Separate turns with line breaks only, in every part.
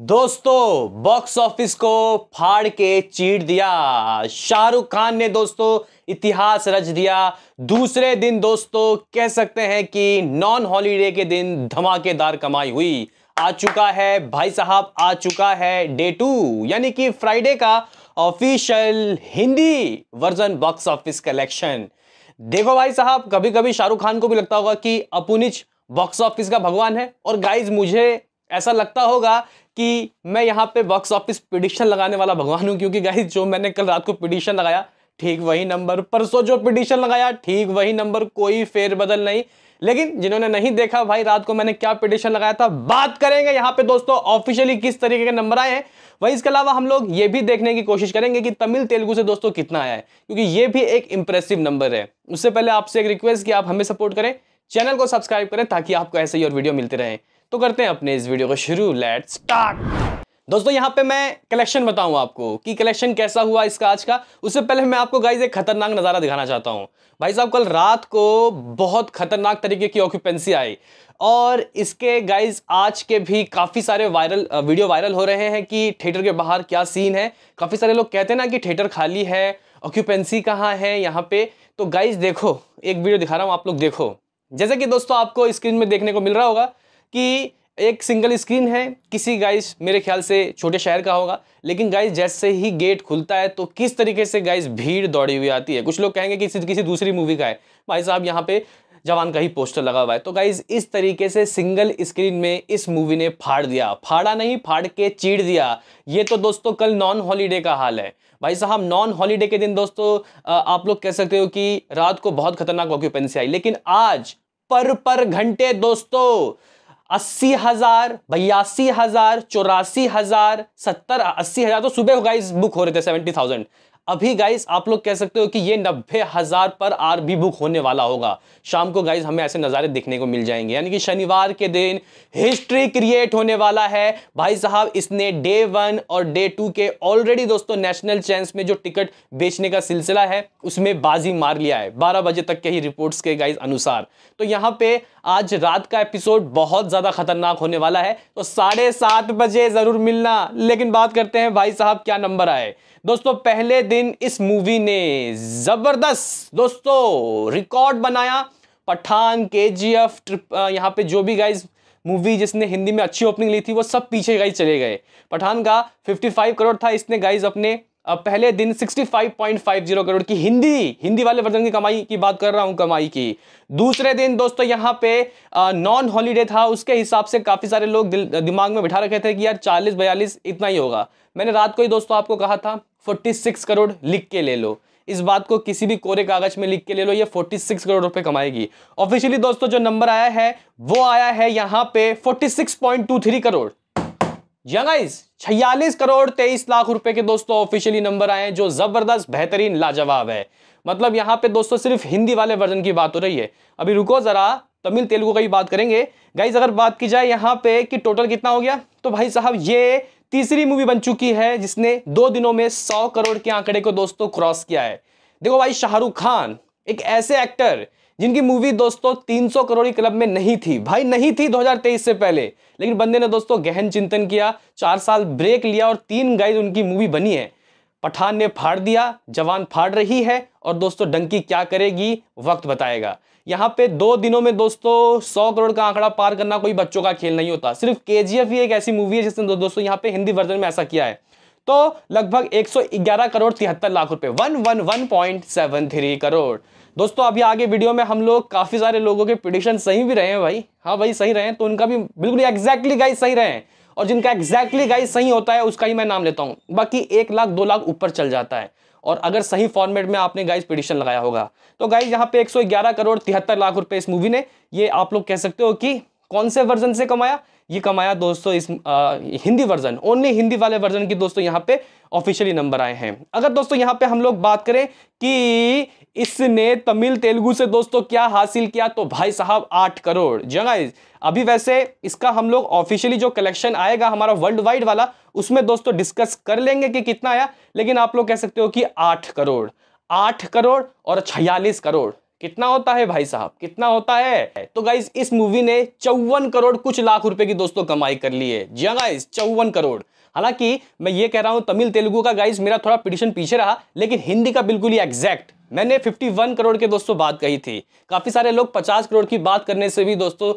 दोस्तों box office को फाड़ के चीट दिया शाहरुख खान ने दोस्तों इतिहास रच दिया दूसरे दिन दोस्तों कह सकते हैं कि नॉन हॉलीडे के दिन धमाकेदार कमाई हुई आ चुका है भाई साहब आ चुका है डे टू यानी कि फ्राइडे का official Hindi version box office collection देखो भाई साहब कभी कभी शाहरुख खान को भी लगता होगा कि अपुनिच बॉक्स ऑफिस का भगवान है और गाइज मुझे ऐसा लगता होगा कि मैं यहाँ पे बॉक्स ऑफिस पिटिशन लगाने वाला भगवान हूँ क्योंकि गाइज जो मैंने कल रात को पिटिशन लगाया ठीक वही नंबर परसों जो पिटिशन लगाया ठीक वही नंबर कोई फेरबदल नहीं लेकिन जिन्होंने नहीं देखा भाई रात को मैंने क्या पिटिशन लगाया था बात करेंगे यहाँ पे दोस्तों ऑफिशियली किस तरीके के नंबर आए हैं वही इसके अलावा हम लोग ये भी देखने की कोशिश करेंगे कि तमिल तेलुगु से दोस्तों कितना आया है क्योंकि ये भी एक इंप्रेसिव नंबर है उससे पहले आपसे एक रिक्वेस्ट कि आप हमें सपोर्ट करें चैनल को सब्सक्राइब करें ताकि आपको ऐसे ही और वीडियो मिलते रहें तो करते हैं अपने इस वीडियो को शुरू लेट स्टार्ट दोस्तों यहाँ पे मैं कलेक्शन बताऊँ आपको कि कलेक्शन कैसा हुआ इसका आज का उससे पहले मैं आपको गाइज एक खतरनाक नज़ारा दिखाना चाहता हूँ भाई साहब कल रात को बहुत खतरनाक तरीके की ऑक्यूपेंसी आई और इसके गाइज आज के भी काफ़ी सारे वायरल वीडियो वायरल हो रहे हैं कि थिएटर के बाहर क्या सीन है काफ़ी सारे लोग कहते हैं ना कि थिएटर खाली है ऑक्यूपेंसी कहाँ है यहाँ पे तो गाइज देखो एक वीडियो दिखा रहा हूँ आप लोग देखो जैसे कि दोस्तों आपको स्क्रीन में देखने को मिल रहा होगा कि एक सिंगल स्क्रीन है किसी गाइस मेरे ख्याल से छोटे शहर का होगा लेकिन गाइस जैसे ही गेट खुलता है तो किस तरीके से गाइस भीड़ दौड़ी हुई आती है कुछ लोग कहेंगे कि किसी दूसरी मूवी का है भाई साहब यहाँ पे जवान का ही पोस्टर लगा हुआ है तो गाइज इस तरीके से सिंगल स्क्रीन में इस मूवी ने फाड़ दिया फाड़ा नहीं फाड़ के चीड़ दिया ये तो दोस्तों कल नॉन हॉलीडे का हाल है भाई साहब नॉन हॉलीडे के दिन दोस्तों आप लोग कह सकते हो कि रात को बहुत खतरनाक ऑक्यूपेंसी आई लेकिन आज पर पर घंटे दोस्तों अस्सी हजार बयासी हजार चौरासी हजार सत्तर अस्सी हजार तो सुबह इस बुक हो रहे थे सेवेंटी थाउजेंड अभी गाइस आप लोग कह सकते हो कि ये नब्बे हज़ार पर आर भी बुक होने वाला होगा शाम को गाइस हमें ऐसे नज़ारे देखने को मिल जाएंगे यानी कि शनिवार के दिन हिस्ट्री क्रिएट होने वाला है भाई साहब इसने डे वन और डे टू के ऑलरेडी दोस्तों नेशनल चैंस में जो टिकट बेचने का सिलसिला है उसमें बाजी मार लिया है बारह बजे तक के ही रिपोर्ट के गाइज अनुसार तो यहाँ पे आज रात का एपिसोड बहुत ज़्यादा खतरनाक होने वाला है तो साढ़े सात बजे ज़रूर मिलना लेकिन बात करते हैं भाई साहब क्या नंबर आए दोस्तों पहले दिन इस मूवी ने ज़बरदस्त दोस्तों रिकॉर्ड बनाया पठान के जी एफ ट्रिप यहाँ पे जो भी गाइज मूवी जिसने हिंदी में अच्छी ओपनिंग ली थी वो सब पीछे गाइज चले गए पठान का 55 करोड़ था इसने गाइज अपने पहले दिन 65.50 करोड़ की हिंदी हिंदी वाले वर्जन की कमाई की बात कर रहा हूं कमाई की दूसरे दिन दोस्तों यहाँ पे नॉन हॉलीडे था उसके हिसाब से काफ़ी सारे लोग दिमाग में बिठा रखे थे कि यार 40 बयालीस इतना ही होगा मैंने रात को ही दोस्तों आपको कहा था फोर्टी करोड़ लिख के ले लो इस बात को किसी भी कोरे कागज में लिख के ले लो ये 46 करोड़ रुपए कमाएगी ऑफिशियली दोस्तों जो नंबर आया है वो आया है यहां पे 46.23 करोड़ गाइस छियालीस करोड़ तेईस लाख रुपए के दोस्तों ऑफिशियली नंबर आए हैं जो जबरदस्त बेहतरीन लाजवाब है मतलब यहां पे दोस्तों सिर्फ हिंदी वाले वर्जन की बात हो रही है अभी रुको जरा तमिल तेलुगु का ही बात करेंगे गाइज अगर बात की जाए यहाँ पे कि टोटल कितना हो गया तो भाई साहब ये तीसरी मूवी बन चुकी है जिसने दो दिनों में सौ करोड़ के आंकड़े को दोस्तों क्रॉस किया है देखो भाई शाहरुख खान एक ऐसे एक्टर जिनकी मूवी दोस्तों 300 करोड़ की क्लब में नहीं थी भाई नहीं थी 2023 से पहले लेकिन बंदे ने दोस्तों गहन चिंतन किया चार साल ब्रेक लिया और तीन गाइज उनकी मूवी बनी है पठान ने फाड़ दिया जवान फाड़ रही है और दोस्तों डंकी क्या करेगी वक्त बताएगा यहाँ पे दो दिनों में दोस्तों सौ करोड़ का आंकड़ा पार करना कोई बच्चों का खेल नहीं होता सिर्फ के ही एक ऐसी मूवी है जिसने दो, दोस्तों यहाँ पे हिंदी वर्जन में ऐसा किया है तो लगभग 111 करोड़ तिहत्तर लाख रुपए one one one point seven three crore दोस्तों अभी आगे वीडियो में हम लोग काफी सारे लोगों के प्रिडिक्शन सही भी रहे हैं भाई हाँ भाई सही रहे हैं तो उनका भी बिल्कुल एग्जैक्टली गाइस सही रहे हैं और जिनका एग्जैक्टली गाइस सही होता है उसका ही मैं नाम लेता हूँ बाकी एक लाख दो लाख ऊपर चल जाता है और अगर सही फॉर्मेट में आपने गाइस पिटिशन लगाया होगा तो गाइस यहाँ पे 111 करोड़ तिहत्तर लाख रुपए इस मूवी ने ये आप लोग कह सकते हो कि कौन से वर्जन से कमाया ये कमाया दोस्तों इस आ, हिंदी वर्जन ओनली हिंदी वाले वर्जन की दोस्तों यहां पे ऑफिशियली नंबर आए हैं अगर दोस्तों यहां पे हम लोग बात करें कि इसने तमिल तेलुगु से दोस्तों क्या हासिल किया तो भाई साहब आठ करोड़ जगह अभी वैसे इसका हम लोग ऑफिशियली जो कलेक्शन आएगा हमारा वर्ल्ड वाइड वाला उसमें दोस्तों डिस्कस कर लेंगे कि कितना आया लेकिन आप लोग कह सकते हो कि आठ करोड़ आठ करोड़ और छियालीस करोड़ कितना होता है भाई साहब कितना होता है तो गाइज इस मूवी ने चौवन करोड़ कुछ लाख रुपए की दोस्तों कमाई कर ली है जी हाँ गाइज चौवन करोड़ हालांकि मैं ये कह रहा हूं तमिल तेलुगु का गाइज मेरा थोड़ा पिटिशन पीछे रहा लेकिन हिंदी का बिल्कुल ही एग्जैक्ट मैंने 51 करोड़ के दोस्तों बात कही थी काफ़ी सारे लोग 50 करोड़ की बात करने से भी दोस्तों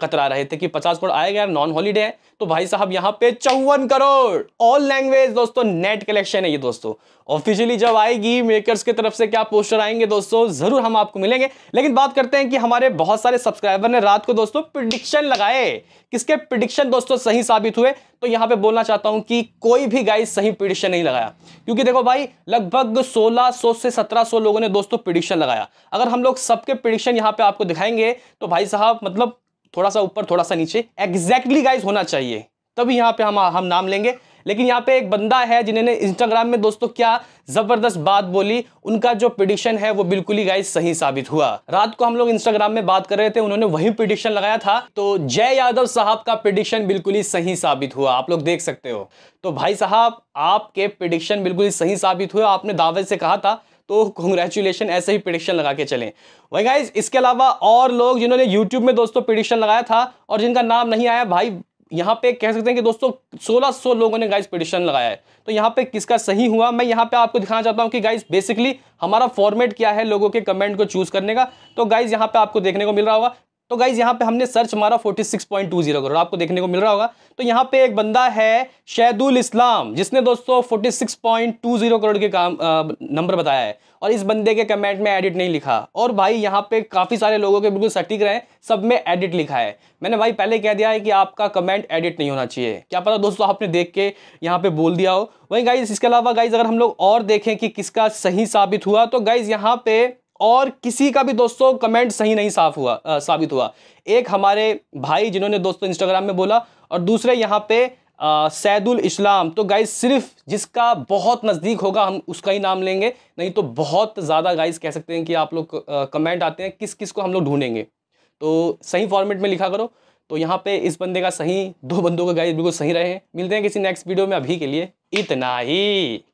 कतरा रहे थे कि 50 करोड़ आएगा यार नॉन हॉलीडे है तो भाई साहब यहाँ पे चौवन करोड़ ऑल लैंग्वेज दोस्तों नेट कलेक्शन है ये दोस्तों ऑफिशियली जब आएगी मेकर्स की तरफ से क्या पोस्टर आएंगे दोस्तों जरूर हम आपको मिलेंगे लेकिन बात करते हैं कि हमारे बहुत सारे सब्सक्राइबर ने रात को दोस्तों प्रिडिक्शन लगाए किसके प्रिडिक्शन दोस्तों सही साबित हुए तो यहाँ पे बोलना चाहता हूँ कि कोई भी गाइस सही प्रिडिक्शन नहीं लगाया क्योंकि देखो भाई लगभग सो से सत्रह लोगों लोगों ने दोस्तों प्रिडिक्शन लगाया अगर हम लोग सबके प्रिडिक्शन यहाँ पे आपको दिखाएंगे तो भाई साहब मतलब थोड़ा सा ऊपर थोड़ा सा नीचे एग्जैक्टली गाइज होना चाहिए तभी यहाँ पे हम हम नाम लेंगे लेकिन यहाँ पे एक बंदा है जिन्होंने इंस्टाग्राम में दोस्तों क्या जबरदस्त बात बोली उनका जो प्रिडिक्शन है वो बिल्कुल ही गाइज सही साबित हुआ रात को हम लोग इंस्टाग्राम में बात कर रहे थे उन्होंने वही प्रिडिक्शन लगाया था तो जय यादव साहब का प्रिडिक्शन बिल्कुल ही सही साबित हुआ आप लोग देख सकते हो तो भाई साहब आपके प्रिडिक्शन बिल्कुल ही सही साबित हुआ आपने दावे से कहा था तो कॉन्ग्रेचुलेशन ऐसे ही प्रिडिक्शन लगा के चलें वही गाइज इसके अलावा और लोग जिन्होंने यूट्यूब में दोस्तों प्रिडिक्शन लगाया था और जिनका नाम नहीं आया भाई यहाँ पे कह सकते हैं कि दोस्तों 1600 सो लोगों ने गाइस पिटिशन लगाया है तो यहाँ पे किसका सही हुआ मैं यहाँ पे आपको दिखाना चाहता हूँ कि गाइस बेसिकली हमारा फॉर्मेट क्या है लोगों के कमेंट को चूज करने का तो गाइस यहाँ पे आपको देखने को मिल रहा होगा तो गाइज यहाँ पे हमने सर्च मारा 46.20 करोड़ आपको देखने को मिल रहा होगा तो यहाँ पे एक बंदा है शहदुल इस्लाम जिसने दोस्तों 46.20 करोड़ के काम नंबर बताया है और इस बंदे के कमेंट में एडिट नहीं लिखा और भाई यहाँ पे काफ़ी सारे लोगों के बिल्कुल सटीक रहे सब में एडिट लिखा है मैंने भाई पहले कह दिया है कि आपका कमेंट एडिट नहीं होना चाहिए क्या पता दोस्तों आपने देख के यहाँ पे बोल दिया हो वहीं गाइज इसके अलावा गाइज अगर हम लोग और देखें कि किसका सही साबित हुआ तो गाइज यहाँ पे और किसी का भी दोस्तों कमेंट सही नहीं साफ हुआ आ, साबित हुआ एक हमारे भाई जिन्होंने दोस्तों इंस्टाग्राम में बोला और दूसरे यहाँ पे सैदुल इस्लाम तो गाइज सिर्फ जिसका बहुत नज़दीक होगा हम उसका ही नाम लेंगे नहीं तो बहुत ज़्यादा गाइज कह सकते हैं कि आप लोग कमेंट आते हैं किस किस को हम लोग ढूंढेंगे तो सही फॉर्मेट में लिखा करो तो यहाँ पे इस बंदे का सही दो बंदों का गाइज बिल्कुल सही रहे मिलते हैं किसी नेक्स्ट वीडियो में अभी के लिए इतना ही